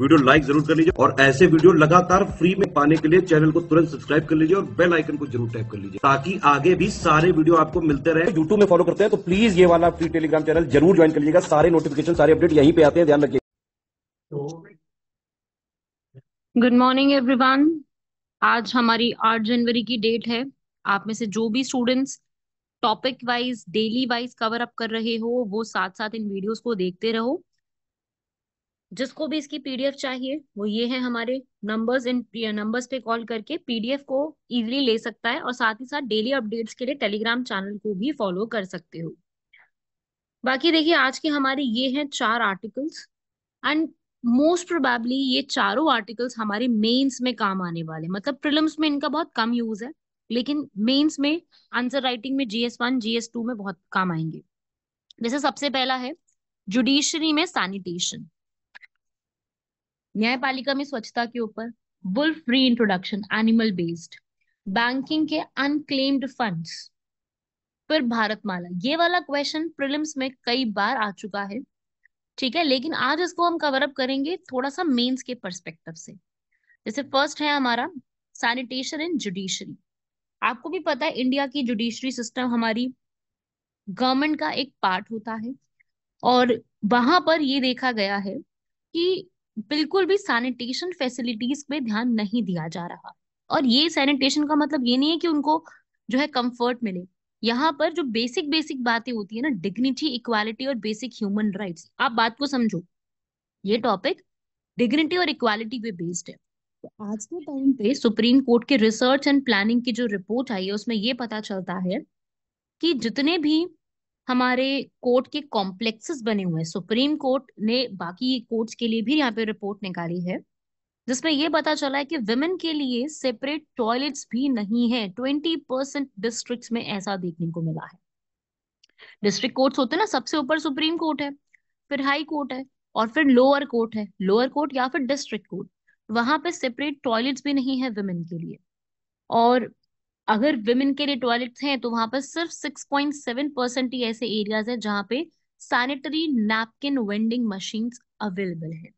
Video like जरूर कर लीजिए और ऐसे वीडियो लगातार फ्री में पाने के लिए चैनल को तुरंत सब्सक्राइब कर लीजिए और बेल आइकन को जरूर टैप कर लीजिए ताकि आगे भी सारे वीडियो आपको मिलते रहे यूट्यूब में फॉलो करते हैं तो प्लीज ये वाला फ्री टेलीग्राम चैनल जरूर ज्वाइन कर लीजिएगा सारे नोटिफिकेशन सारे अपडेट यहीं पे आते हैं ध्यान रखिए गुड मॉर्निंग एवरीवन आज हमारी आठ जनवरी की डेट है आप में से जो भी students topic wise daily wise cover up कर रहे हो वो साथ साथ इन वीडियोस को देखते रहो जिसको भी इसकी पीडीएफ चाहिए वो ये है हमारे नंबर्स इन नंबर्स पे कॉल करके पीडीएफ को इजीली ले सकता है और साथ ही साथ डेली अपडेट्स के लिए टेलीग्राम चैनल को भी फॉलो कर सकते हो बाकी देखिए आज के हमारे ये हैं चार आर्टिकल्स एंड मोस्ट प्रोबेबली ये चारों आर्टिकल्स हमारे मेंस में काम आने वाले मतलब प्रिलम्स में इनका बहुत कम यूज है लेकिन मेंस में आंसर राइटिंग में जीएस वन जीएस टू में बहुत काम आएंगे जैसे सबसे पहला है जुडिशरी में सैनिटेशन न्यायपालिका में स्वच्छता के ऊपर bull free introduction animal based banking के अनक्लेम्ड फंड्स फिर भारत माला ये वाला क्वेश्चन प्रिलिम्स में कई बार आ चुका है ठीक है लेकिन आज इसको हम कवर अप करेंगे थोड़ा सा मेंस के पर्सपेक्टिव से जैसे फर्स्ट है हमारा सैनिटेशन एंड जुडिशरी आपको भी पता है इंडिया की जुडिशरी सिस्टम हमारी गवर्नमेंट का एक पार्ट होता है और वहां पर ये देखा गया है कि बिल्कुल भी सैनिटेशन फैसिलिटीज पे ध्यान नहीं दिया जा रहा और ये सैनिटेशन का मतलब ये नहीं है कि उनको जो है कंफर्ट मिले यहाँ पर जो बेसिक बेसिक बातें होती है ना डिग्निटी इक्वालिटी और बेसिक ह्यूमन राइट्स आप बात को समझो ये टॉपिक डिग्निटी और इक्वालिटी पे बेस्ड है तो आज के टाइम पे सुप्रीम कोर्ट के रिसर्च एंड प्लानिंग की जो रिपोर्ट आई है उसमें ये पता चलता है कि जितने भी हमारे कोर्ट के कॉम्प्लेक्सेस बने हुए हैं सुप्रीम कोर्ट ने बाकी कोर्ट्स के लिए भी यहाँ पे रिपोर्ट निकाली है जिसमें ये पता चला है कि विमेन के लिए सेपरेट टॉयलेट्स भी नहीं है ट्वेंटी परसेंट डिस्ट्रिक्ट में ऐसा देखने को मिला है डिस्ट्रिक्ट कोर्ट्स होते हैं ना सबसे ऊपर सुप्रीम कोर्ट है फिर हाई कोर्ट है और फिर लोअर कोर्ट है लोअर कोर्ट या फिर डिस्ट्रिक्ट कोर्ट वहां पे सेपरेट टॉयलेट्स भी नहीं है वेमेन के लिए और अगर विमेन के लिए टॉयलेट्स हैं तो वहां पर सिर्फ 6.7 परसेंट ही ऐसे एरियाज हैं जहां पे sanitary napkin vending machine available है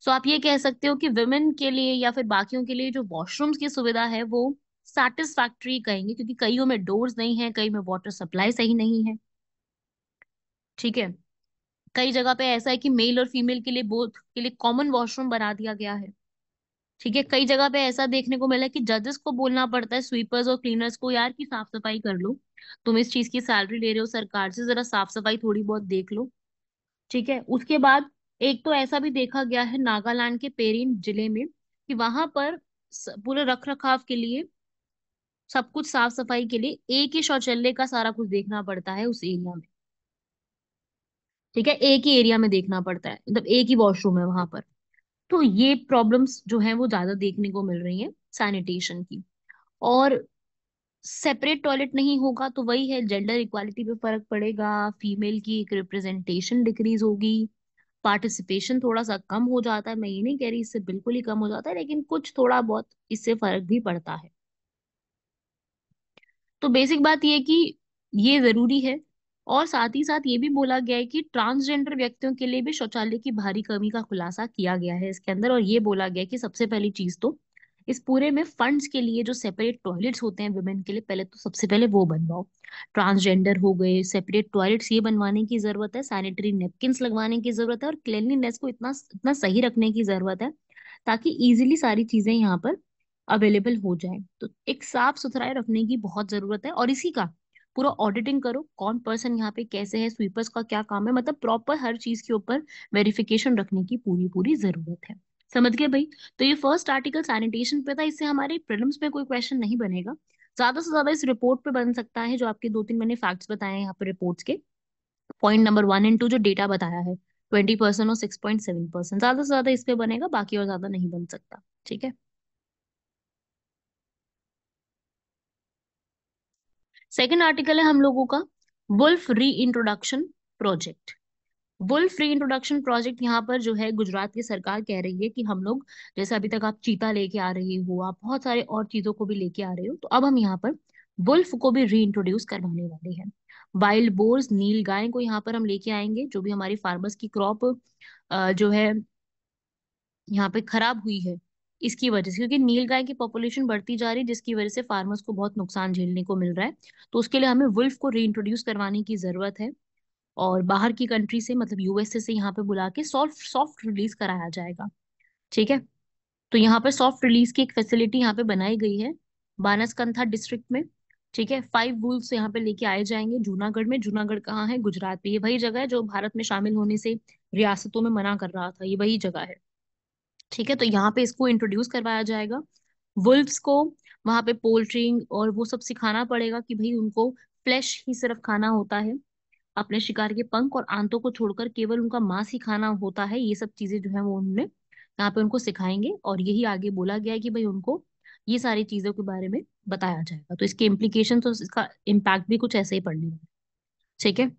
सो so आप ये कह सकते हो कि विमेन के लिए या फिर बाकियों के लिए जो वॉशरूम्स की सुविधा है वो सैटिस्फैक्ट्री कहेंगे क्योंकि कईयों में डोर्स नहीं है कई में वाटर सप्लाई सही नहीं है ठीक है कई जगह पे ऐसा है कि मेल और फीमेल के लिए बोथ के लिए कॉमन वॉशरूम बना दिया गया है ठीक है कई जगह पे ऐसा देखने को मिला कि जजेस को बोलना पड़ता है स्वीपर्स और क्लीनर्स को यार कि साफ सफाई कर लो तुम इस चीज की सैलरी ले रहे हो सरकार से जरा साफ सफाई थोड़ी बहुत देख लो ठीक है उसके बाद एक तो ऐसा भी देखा गया है नागालैंड के पेरिन जिले में कि वहां पर पूरे रख रखाव के लिए सब कुछ साफ सफाई के लिए एक ही शौचालय का सारा कुछ देखना पड़ता है उस एरिया में ठीक है एक ही एरिया में देखना पड़ता है मतलब एक ही वॉशरूम है वहां पर तो ये प्रॉब्लम्स जो है वो ज्यादा देखने को मिल रही है सैनिटेशन की और सेपरेट टॉयलेट नहीं होगा तो वही है जेंडर इक्वालिटी पे फर्क पड़ेगा फीमेल की एक रिप्रेजेंटेशन डिक्रीज होगी पार्टिसिपेशन थोड़ा सा कम हो जाता है मैं ये नहीं कह रही इससे बिल्कुल ही कम हो जाता है लेकिन कुछ थोड़ा बहुत इससे फर्क भी पड़ता है तो बेसिक बात यह कि ये जरूरी है और साथ ही साथ ये भी बोला गया है कि ट्रांसजेंडर व्यक्तियों के लिए भी शौचालय की भारी कमी का खुलासा किया गया है इसके अंदर और ये बोला गया कि सबसे पहली चीज तो इस पूरे में फंड्स के लिए जो सेपरेट टॉयलेट्स होते हैं वुमेन के लिए पहले तो सबसे पहले वो बनवाओ ट्रांसजेंडर हो गए सेपरेट टॉयलेट्स ये बनवाने की जरूरत है सैनिटरी नेपकिन लगवाने की जरूरत है और क्लिनलीनेस को इतना इतना सही रखने की जरूरत है ताकि इजिली सारी चीजें यहाँ पर अवेलेबल हो जाए तो एक साफ सुथराई रखने की बहुत जरूरत है और इसी का पूरा ऑडिटिंग करो कौन पर्सन यहाँ पे कैसे है स्वीपर्स का क्या काम है मतलब प्रॉपर हर चीज के ऊपर वेरिफिकेशन रखने की पूरी पूरी जरूरत है समझ गए भाई तो ये फर्स्ट आर्टिकल सैनिटेशन पे था इससे हमारे प्रिलिम्स में कोई क्वेश्चन नहीं बनेगा ज्यादा से ज्यादा इस रिपोर्ट पे बन सकता है जो आपके दो तीन मैंने फैक्ट्स बताए हैं यहाँ पे रिपोर्ट्स के point number one and two जो डेटा बताया है ट्वेंटी परसेंट और सिक्स पॉइंट सेवन परसेंट ज्यादा से ज्यादा इस पे बनेगा बाकी और ज्यादा नहीं बन सकता ठीक है सेकेंड आर्टिकल है हम लोगों का wolf reintroduction project wolf reintroduction project यहाँ पर जो है गुजरात की सरकार कह रही है कि हम लोग जैसे अभी तक आप चीता लेके आ रहे हो आप बहुत सारे और चीजों को भी लेके आ रहे हो तो अब हम यहाँ पर वुल्फ को भी री इंट्रोड्यूस करवाने वाले हैं वाइल्ड बोर्स नील गाय को यहाँ पर हम लेके आएंगे जो भी हमारी फार्मर्स की क्रॉप जो है यहाँ पे खराब हुई है इसकी वजह से क्योंकि नील गाय की पॉपुलेशन बढ़ती जा रही है जिसकी वजह से फार्मर्स को बहुत नुकसान झेलने को मिल रहा है तो उसके लिए हमें वुल्फ को रीइंट्रोड्यूस करवाने की जरूरत है और बाहर की कंट्री से मतलब यूएसए से यहाँ पे बुला के सॉफ्ट सॉफ्ट रिलीज कराया जाएगा ठीक है तो यहाँ पर सॉफ्ट रिलीज की एक फैसिलिटी यहाँ पे बनाई गई है बानसकंथा डिस्ट्रिक्ट में ठीक है फाइव वुल्स यहाँ पे लेके आए जाएंगे जूनागढ़ में जूनागढ़ कहाँ है गुजरात में ये वही जगह है जो भारत में शामिल होने से रियासतों में मना कर रहा था ये वही जगह है ठीक है तो यहाँ पे इसको इंट्रोड्यूस करवाया जाएगा वुल्फ्स को वहां पे पोल्ट्री और वो सब सिखाना पड़ेगा कि भाई उनको फ्लैश ही सिर्फ खाना होता है अपने शिकार के पंख और आंतों को छोड़कर केवल उनका मांस ही खाना होता है ये सब चीजें जो है वो उन्होंने यहाँ पे उनको सिखाएंगे और यही आगे बोला गया है कि भाई उनको ये सारी चीजों के बारे में बताया जाएगा तो इसके इम्प्लीकेशन और इसका इम्पैक्ट भी कुछ ऐसे ही पड़ने ठीक है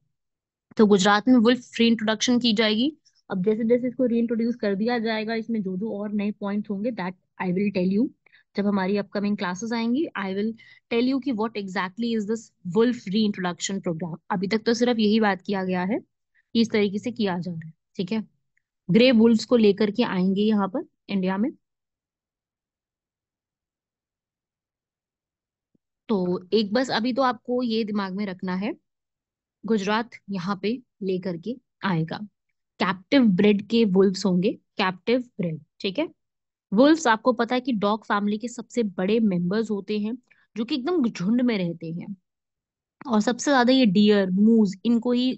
तो गुजरात में वुल्फ फ्री इंट्रोडक्शन की जाएगी अब जैसे जैसे इसको री इंट्रोड्यूस कर दिया जाएगा इसमें जो जो और नए पॉइंट होंगे that I will tell you जब हमारी अपकमिंग क्लासेस आएंगी आई विल टेल यू कि what exactly is this wolf reintroduction program अभी तक तो सिर्फ यही बात किया गया है कि इस तरीके से किया जा रहा है ठीक है ग्रे वुल्फ को लेकर के आएंगे यहाँ पर इंडिया में तो एक बस अभी तो आपको ये दिमाग में रखना है गुजरात यहाँ पे लेकर के आएगा कैप्टिव ब्रेड के वुल्व्स होंगे कैप्टिव ब्रेड ठीक है वुल्व्स आपको पता है कि डॉग फैमिली के सबसे बड़े मेंबर्स होते हैं जो कि एकदम झुंड में रहते हैं और सबसे ज्यादा ये डियर मूज इनको ही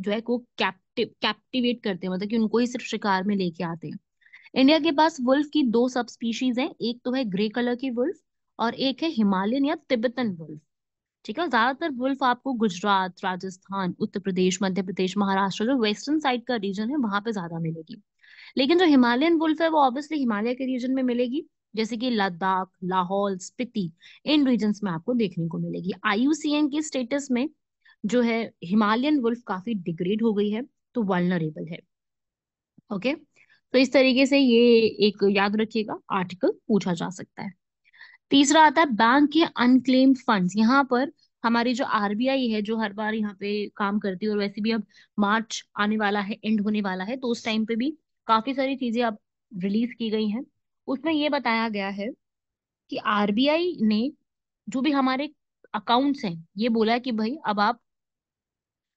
जो है को कैप्टिव कैप्टिवेट करते हैं मतलब कि उनको ही सिर्फ शिकार में लेके आते हैं इंडिया के पास वुल्फ की दो सब स्पीशीज हैं एक तो है ग्रे कलर की वुल्फ और एक है हिमालयन या तिब्बतन वुल्फ ठीक है ज्यादातर वुल्फ आपको गुजरात राजस्थान उत्तर प्रदेश मध्य प्रदेश महाराष्ट्र जो वेस्टर्न साइड का रीजन है वहां पे ज्यादा मिलेगी लेकिन जो हिमालयन वुल्फ है वो ऑब्वियसली हिमालय के रीजन में मिलेगी जैसे कि लद्दाख लाहौल स्पीति इन रीजन में आपको देखने को मिलेगी आईयूसीएन के स्टेटस में जो है हिमालयन वुल्फ काफी डिग्रेड हो गई है तो वर्नरेबल है ओके okay? तो इस तरीके से ये एक याद रखिएगा आर्टिकल पूछा जा सकता है तीसरा आता है बैंक के अनक्लेम्ड फंड्स यहाँ पर हमारी जो आरबीआई है जो हर बार यहाँ पे काम करती है और वैसे भी अब मार्च आने वाला है एंड होने वाला है तो उस टाइम पे भी काफी सारी चीजें अब रिलीज की गई हैं उसमें ये बताया गया है कि आरबीआई ने जो भी हमारे अकाउंट्स हैं ये बोला है कि भाई अब आप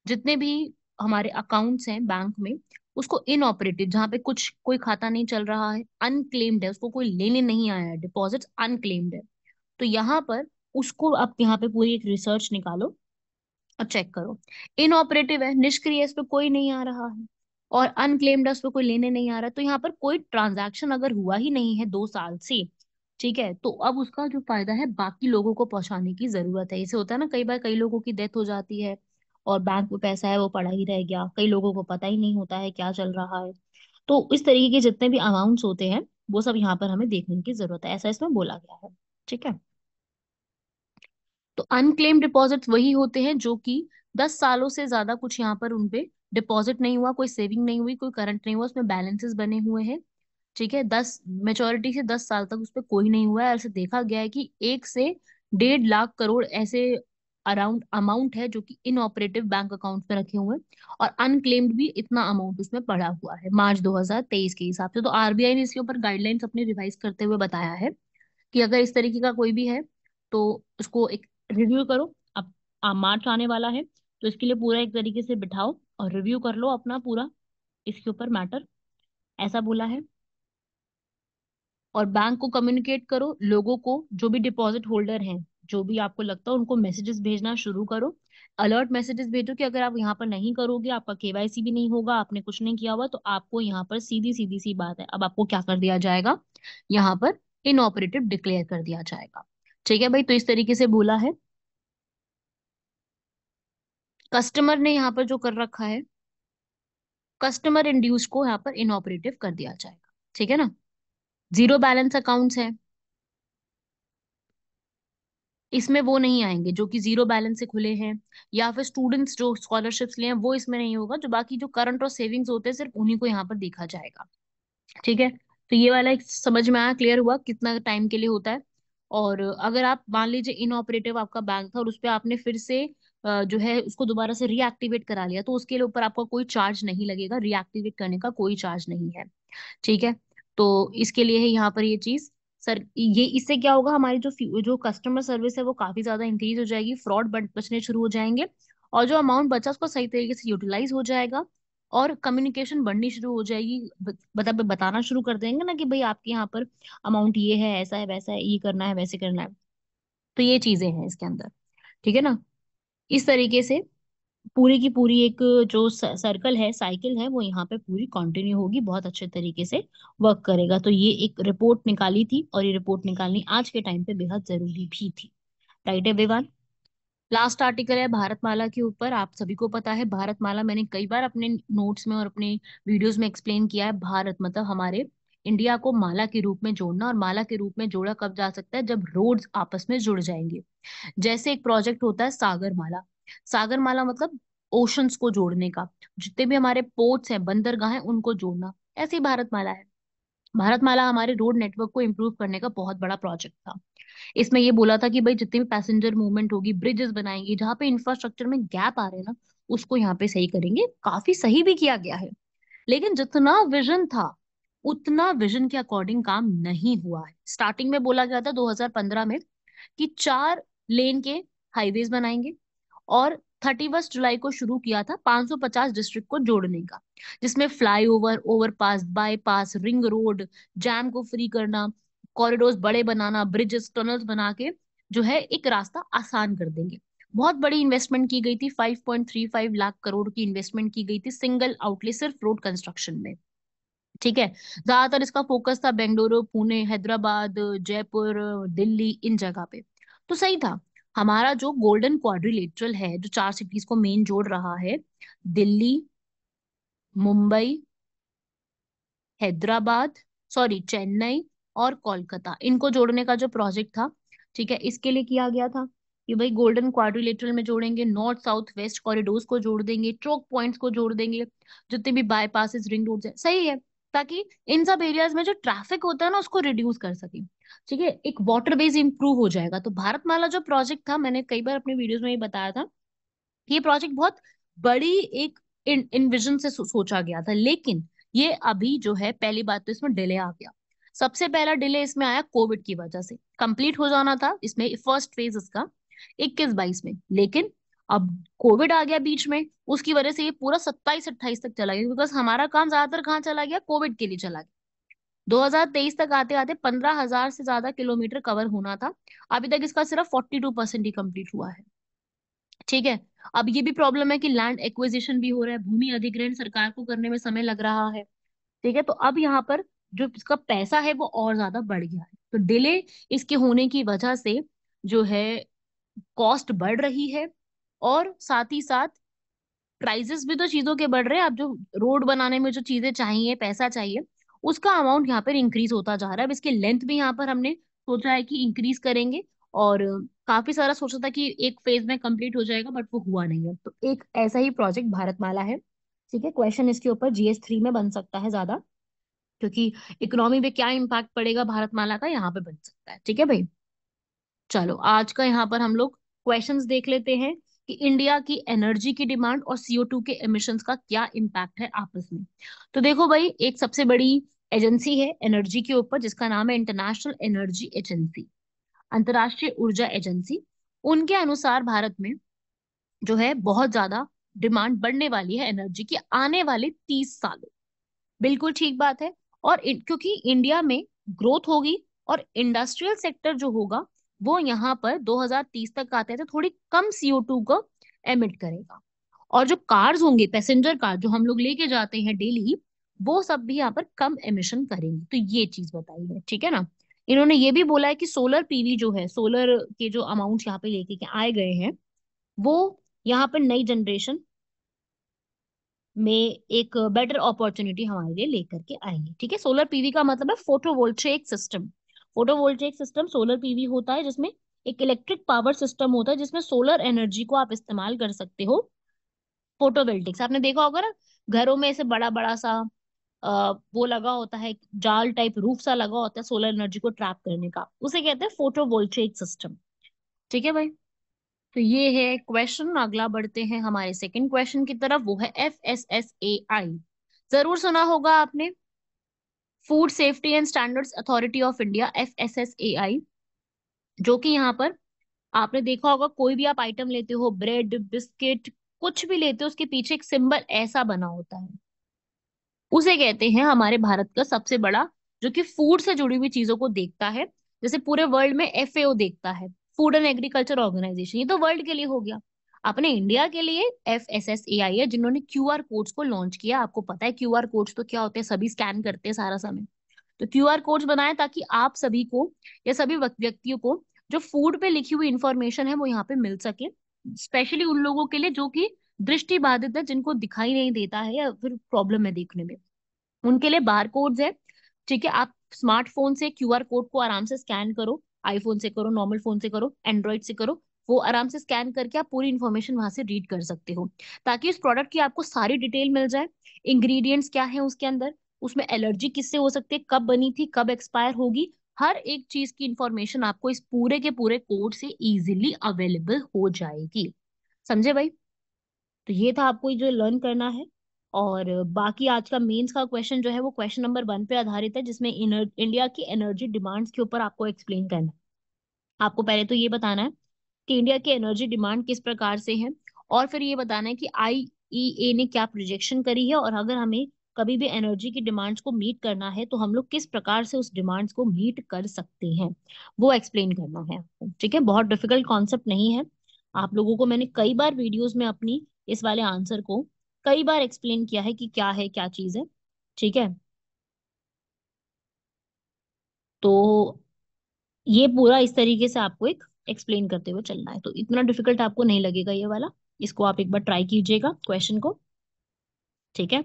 जितने भी हमारे अकाउंट्स हैं बैंक में उसको इनऑपरेटिव जहाँ पे कुछ कोई खाता नहीं चल रहा है अनक्लेम्ड है उसको कोई लेने नहीं आया है डिपॉजिट अनक्लेम्ड है तो यहाँ पर उसको आप यहाँ पे पूरी एक रिसर्च निकालो और चेक करो इनऑपरेटिव है निष्क्रिय इस पर कोई नहीं आ रहा है और अनक्लेम्ड उस पर कोई लेने नहीं आ रहा तो यहाँ पर कोई ट्रांजैक्शन अगर हुआ ही नहीं है दो साल से ठीक है तो अब उसका जो फायदा है बाकी लोगों को पहुंचाने की जरूरत है इसे होता है ना कई बार कई लोगों की डेथ हो जाती है और बैंक में पैसा है वो पड़ा ही रह गया कई लोगों को पता ही नहीं होता है क्या चल रहा है तो इस तरीके के जितने भी अमाउंट्स होते हैं वो सब यहाँ पर हमें देखने की जरूरत है ऐसा इसमें बोला गया है ठीक है तो अनक्लेम डिपॉजिट वही होते हैं जो कि दस सालों से ज्यादा कुछ यहाँ पर उनपे डिपॉजिट नहीं हुआ कोई सेविंग नहीं हुई कोई करंट नहीं हुआ उसमें बैलेंसेस बने हुए हैं ठीक है दस मेचोरिटी से दस साल तक उस पर कोई नहीं हुआ है ऐसे देखा गया है कि एक से डेढ़ लाख करोड़ ऐसे अराउंड अमाउंट है जो कि इनऑपरेटिव बैंक अकाउंट में रखे हुए हैं और अनक्लेम्ड भी इतना अमाउंट उसमें पड़ा हुआ है मार्च 2023 के हिसाब से तो आरबीआई ने इसके ऊपर गाइडलाइंस अपने रिवाइज करते हुए बताया है कि अगर इस तरीके का कोई भी है तो उसको एक रिव्यू करो अब मार्च आने वाला है तो इसके लिए पूरा एक तरीके से बिठाओ और रिव्यू कर लो अपना पूरा इसके ऊपर मैटर ऐसा बोला है और बैंक को कम्युनिकेट करो लोगों को जो भी डिपॉजिट होल्डर हैं जो भी आपको लगता है उनको मैसेजेस भेजना शुरू करो अलर्ट मैसेजेस भेजो कि अगर आप यहाँ पर नहीं करोगे आपका केवाईसी भी नहीं होगा आपने कुछ नहीं किया हुआ तो आपको यहाँ पर सीधी सीधी सी बात है अब आपको क्या कर दिया जाएगा यहाँ पर इनऑपरेटिव डिक्लेयर कर दिया जाएगा ठीक है भाई तो इस तरीके से बोला है कस्टमर ने यहाँ पर जो कर रखा है कस्टमर इंड्यूस को यहाँ पर इनऑपरेटिव कर दिया जाएगा ठीक है ना जीरो बैलेंस अकाउंट्स है इसमें वो नहीं आएंगे जो कि जीरो बैलेंस से खुले हैं या फिर स्टूडेंट्स जो स्कॉलरशिप्स लिए हैं वो इसमें नहीं होगा जो बाकी जो करंट और सेविंग्स होते हैं सिर्फ उन्हीं को यहाँ पर देखा जाएगा ठीक है तो ये वाला एक समझ में आया क्लियर हुआ कितना टाइम के लिए होता है और अगर आप मान लीजिए इनऑपरेटिव आपका बैंक था और उस पर आपने फिर से जो है उसको दोबारा से रीएक्टिवेट करा लिया तो उसके ऊपर आपका कोई चार्ज नहीं लगेगा रीएक्टिवेट करने का कोई चार्ज नहीं है ठीक है तो इसके लिए है यहाँ पर ये चीज सर ये इससे क्या होगा हमारी जो जो कस्टमर सर्विस है वो काफी ज्यादा इंक्रीज हो जाएगी फ्रॉड बचने शुरू हो जाएंगे और जो अमाउंट बचा उसको सही तरीके से यूटिलाइज हो जाएगा और कम्युनिकेशन बढ़नी शुरू हो जाएगी मतलब बताना शुरू कर देंगे ना कि भाई आपके यहाँ पर अमाउंट ये है ऐसा है वैसा है ये करना है वैसे करना है तो ये चीजें हैं इसके अंदर ठीक है ना इस तरीके से पूरी की पूरी एक जो सर्कल है साइकिल है वो यहाँ पे पूरी कंटिन्यू होगी बहुत अच्छे तरीके से वर्क करेगा तो ये एक रिपोर्ट निकाली थी और ये रिपोर्ट निकालनी आज के टाइम पे बेहद जरूरी भी थी राइट एवरीवन लास्ट आर्टिकल है भारतमाला के ऊपर आप सभी को पता है भारतमाला मैंने कई बार अपने नोट्स में और अपने वीडियोज में एक्सप्लेन किया है भारत मतलब हमारे इंडिया को माला के रूप में जोड़ना और माला के रूप में जोड़ा कब जा सकता है जब रोड्स आपस में जुड़ जाएंगे जैसे एक प्रोजेक्ट होता है सागर माला सागर माला मतलब ओशंस को जोड़ने का जितने भी हमारे पोर्ट्स हैं बंदरगाह हैं उनको जोड़ना ऐसी भारत माला है भारत माला हमारे रोड नेटवर्क को इम्प्रूव करने का बहुत बड़ा प्रोजेक्ट था इसमें ये बोला था कि भाई जितने भी पैसेंजर मूवमेंट होगी ब्रिजेस बनाएंगे जहाँ पे इंफ्रास्ट्रक्चर में गैप आ रहे हैं ना उसको यहाँ पे सही करेंगे काफी सही भी किया गया है लेकिन जितना विजन था उतना विजन के अकॉर्डिंग काम नहीं हुआ है स्टार्टिंग में बोला गया था 2015 में कि चार लेन के हाईवेज बनाएंगे और थर्टी फर्स्ट जुलाई को शुरू किया था 550 डिस्ट्रिक्ट को जोड़ने का जिसमें flyover overpass bypass ring road jam को फ्री करना कॉरिडोर बड़े बनाना ब्रिजेस टनल्स बना के जो है एक रास्ता आसान कर देंगे बहुत बड़ी इन्वेस्टमेंट की गई थी 5.35 लाख करोड़ की इन्वेस्टमेंट की गई थी सिंगल आउटले सिर्फ रोड कंस्ट्रक्शन में ठीक है ज्यादातर इसका फोकस था बेंगलुरु पुणे हैदराबाद जयपुर दिल्ली इन जगह पे तो सही था हमारा जो गोल्डन क्वाड्रिलेटरल है जो चार सिटीज को मेन जोड़ रहा है दिल्ली मुंबई हैदराबाद सॉरी चेन्नई और कोलकाता इनको जोड़ने का जो प्रोजेक्ट था ठीक है इसके लिए किया गया था कि भाई गोल्डन क्वाड्रिलेटरल में जोड़ेंगे नॉर्थ साउथ वेस्ट कॉरिडोर्स को जोड़ देंगे ट्रोक पॉइंट्स को जोड़ देंगे जितने भी बायपासिस रिंग रोड्स है सही है ताकि इन सब एरियाज में जो ट्रैफिक होता है ना उसको रिड्यूस कर सके ठीक है एक वाटर बेस इंप्रूव हो जाएगा तो भारतमाला जो प्रोजेक्ट था मैंने कई बार अपने वीडियोस में ये बताया था ये प्रोजेक्ट बहुत बड़ी एक इन्विजन से सो, सोचा गया था लेकिन ये अभी जो है पहली बात तो इसमें डिले आ गया सबसे पहला डिले इसमें आया कोविड की वजह से कंप्लीट हो जाना था इसमें फर्स्ट फेज इसका इक्कीस बाईस में लेकिन अब कोविड आ गया बीच में उसकी वजह से ये पूरा सत्ताईस अट्ठाईस तक चला गया बिकॉज हमारा काम ज्यादातर कहाँ चला गया कोविड के लिए चला गया 2023 तक आते आते 15,000 से ज्यादा किलोमीटर कवर होना था अभी तक इसका सिर्फ 42 परसेंट ही कंप्लीट हुआ है ठीक है अब ये भी प्रॉब्लम है कि लैंड एक्विजिशन भी हो रहा है भूमि अधिग्रहण सरकार को करने में समय लग रहा है ठीक है तो अब यहाँ पर जो इसका पैसा है वो और ज्यादा बढ़ गया है तो डिले इसके होने की वजह से जो है कॉस्ट बढ़ रही है और साथ ही साथ प्राइजेस भी तो चीजों के बढ़ रहे हैं आप जो रोड बनाने में जो चीजें चाहिए पैसा चाहिए उसका अमाउंट यहाँ पर इंक्रीज होता जा रहा है अब इसके लेंथ भी यहाँ पर हमने सोचा है कि इंक्रीज करेंगे और काफी सारा सोचा था कि एक फेज में कंप्लीट हो जाएगा बट वो हुआ नहीं है तो एक ऐसा ही प्रोजेक्ट भारतमाला है ठीक है क्वेश्चन इसके ऊपर जीएस थ्री में बन सकता है ज्यादा क्योंकि इकोनॉमी पे क्या इम्पैक्ट पड़ेगा भारतमाला का यहाँ पे बन सकता है ठीक है भाई चलो आज का यहाँ पर हम लोग क्वेश्चंस देख लेते हैं कि इंडिया की एनर्जी की डिमांड और सीओ टू के एमिशन का क्या इम्पैक्ट है आपस में तो देखो भाई एक सबसे बड़ी एजेंसी है एनर्जी के ऊपर जिसका नाम है इंटरनेशनल एनर्जी एजेंसी अंतर्राष्ट्रीय ऊर्जा एजेंसी उनके अनुसार भारत में जो है बहुत ज्यादा डिमांड बढ़ने वाली है एनर्जी की आने वाले तीस सालों बिल्कुल ठीक बात है और क्योंकि इंडिया में ग्रोथ होगी और इंडस्ट्रियल सेक्टर जो होगा वो यहाँ पर 2030 तक आते तो थोड़ी कम सीओ टू को एमिट करेगा और जो कार्स होंगे पैसेंजर कार जो हम लोग लेके जाते हैं डेली वो सब भी यहाँ पर कम एमिशन करेंगे तो ये चीज बताई है ठीक है ना इन्होंने ये भी बोला है कि सोलर पीवी जो है सोलर के जो अमाउंट यहाँ पे लेके आए गए हैं वो यहाँ पर नई जनरेशन में एक बेटर अपॉर्चुनिटी हमारे लिए लेकर के आएंगे ठीक है सोलर पीवी का मतलब है photovoltaic system photovoltaic system solar PV होता है जिसमें एक इलेक्ट्रिक पावर सिस्टम होता है जिसमें सोलर एनर्जी को आप इस्तेमाल कर सकते हो फोटोवोल्टिक्स आपने देखा होगा ना घरों में ऐसे बड़ा बड़ा सा वो लगा होता है जाल टाइप रूफ सा लगा होता है सोलर एनर्जी को ट्रैप करने का उसे कहते हैं फोटोवोल्टेक सिस्टम ठीक है भाई तो ये है क्वेश्चन अगला बढ़ते हैं हमारे सेकंड क्वेश्चन की तरफ वो है F S S A I जरूर सुना होगा आपने food safety and standards authority of India F जो कि यहाँ पर आपने देखा होगा कोई भी आप आइटम लेते हो ब्रेड बिस्किट कुछ भी लेते हो उसके पीछे एक सिंबल ऐसा बना होता है उसे कहते हैं हमारे भारत का सबसे बड़ा जो कि फूड से जुड़ी हुई चीजों को देखता है जैसे पूरे वर्ल्ड में एफ देखता है फूड एंड एग्रीकल्चर ऑर्गेनाइजेशन ये तो वर्ल्ड के लिए हो गया अपने इंडिया के लिए F S S A I है जिन्होंने क्यू आर कोड्स को लॉन्च किया आपको पता है क्यू आर कोड्स तो क्या होते हैं सभी स्कैन करते हैं सारा समय तो क्यू आर कोड्स बनाए ताकि आप सभी को या सभी व्यक्तियों को जो फूड पे लिखी हुई इंफॉर्मेशन है वो यहाँ पे मिल सके स्पेशली उन लोगों के लिए जो कि दृष्टि बाधित है जिनको दिखाई नहीं देता है या फिर प्रॉब्लम है देखने में उनके लिए बार कोड्स है ठीक है आप स्मार्टफोन से क्यू आर कोड को आराम से स्कैन करो आईफोन से करो नॉर्मल फोन से करो एंड्रॉइड से करो वो आराम से स्कैन करके आप पूरी इन्फॉर्मेशन वहां से रीड कर सकते हो ताकि उस प्रोडक्ट की आपको सारी डिटेल मिल जाए इंग्रेडिएंट्स क्या है उसके अंदर उसमें एलर्जी किससे हो सकती है कब बनी थी कब एक्सपायर होगी हर एक चीज की इंफॉर्मेशन आपको इस पूरे के पूरे कोड से इजीली अवेलेबल हो जाएगी समझे भाई तो ये था आपको जो लर्न करना है और बाकी आज का मेंस का क्वेश्चन जो है वो क्वेश्चन नंबर वन पे आधारित है जिसमें इंडिया की एनर्जी डिमांड्स के ऊपर आपको एक्सप्लेन करना है आपको पहले तो ये बताना है कि इंडिया की एनर्जी डिमांड किस प्रकार से है और फिर ये बताना है कि आई e ने क्या प्रोजेक्शन करी है और अगर हमें कभी भी एनर्जी की डिमांड्स को मीट करना है तो हम लोग किस प्रकार से उस डिमांड्स को मीट कर सकते हैं वो एक्सप्लेन करना है आपको ठीक है बहुत डिफिकल्ट कॉन्सेप्ट नहीं है आप लोगों को मैंने कई बार वीडियोस में अपनी इस वाले आंसर को कई बार एक्सप्लेन किया है कि क्या है क्या चीज है ठीक है तो ये पूरा इस तरीके से आपको एक एक्सप्लेन करते हुए चलना है तो इतना डिफिकल्ट आपको नहीं लगेगा ये वाला इसको आप एक बार ट्राई कीजिएगा क्वेश्चन को ठीक है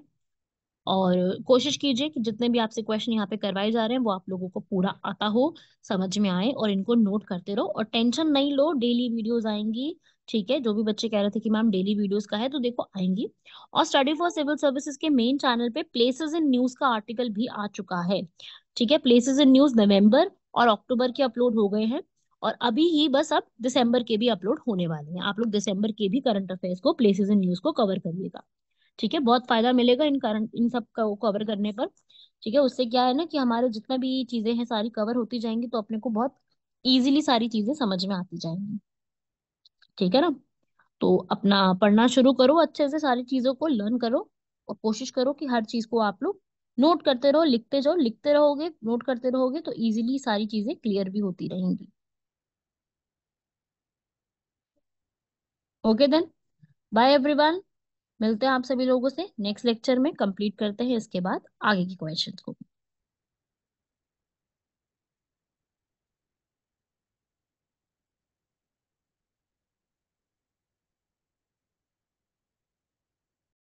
और कोशिश कीजिए कि जितने भी आपसे क्वेश्चन यहाँ पे करवाए जा रहे हैं वो आप लोगों को पूरा आता हो समझ में आए और इनको नोट करते रहो और टेंशन नहीं लो डेली वीडियोस आएंगी ठीक है जो भी बच्चे कह रहे थे कि मैम डेली वीडियोस का है तो देखो आएंगी और स्टडी फॉर सिविल सर्विसेज के मेन चैनल पे प्लेसेज इन न्यूज का आर्टिकल भी आ चुका है ठीक है प्लेसेज इन न्यूज नवम्बर और अक्टूबर के अपलोड हो गए हैं और अभी ही बस अब दिसंबर के भी अपलोड होने वाले हैं आप लोग दिसंबर के भी करंट अफेयर्स को प्लेसेस एंड न्यूज को कवर करिएगा ठीक है बहुत फायदा मिलेगा इन करंट इन सब को कवर करने पर ठीक है उससे क्या है ना कि हमारे जितना भी चीजें हैं सारी कवर होती जाएंगी तो अपने को बहुत ईजिली सारी चीजें समझ में आती जाएंगी ठीक है ना तो अपना पढ़ना शुरू करो अच्छे से सारी चीजों को लर्न करो और कोशिश करो कि हर चीज को आप लोग नोट करते रहो लिखते जाओ लिखते रहोगे नोट करते रहोगे तो इजीली सारी चीजें क्लियर भी होती रहेंगी ओके देन बाय एवरीवन मिलते हैं आप सभी लोगों से नेक्स्ट लेक्चर में कंप्लीट करते हैं इसके बाद आगे के क्वेश्चन को